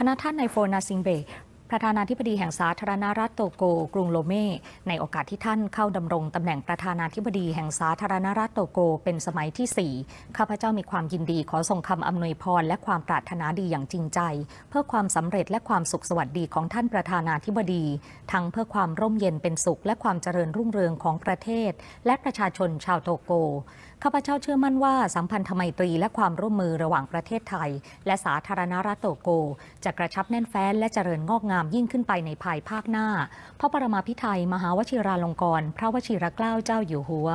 พนักท่านในโฟนาซิงเบประธานาธิบดีแห่งสาธารณรัฐโตโกกรุงโลเม่ในโอกาสที่ท่านเข้าดำรงตำแหน่งประธานาธิบดีแห่งสาธารณรัฐโตโกเป็นสมัยที่4ข้าพเจ้ามีความยินดีขอส่งคำอำนวยพรและความปรารถนาดีอย่างจริงใจ เพื่อความสำเร็จและความสุขสวัสดีของท่านประธานาธิบดี ทั้งเพื่อความร่มเย็นเป็นสุขและความเจริญรุ่งเรืองของประเทศและประชาชนชาวโตโกข้าพเจ้าเชื่อมั่นว่าสัมพันธไมตรีและความร่วมมือระหว่างประเทศไทยและสาธารณรัฐโตโกจะกระชับแน่นแฟ้นและเจริญงอกงามามยิ่งขึ้นไปในภายภาคหน้าพระประมาพิไทยมหาวชิราลงกรณ์พระวชิรเกล้าเจ้าอยู่หัว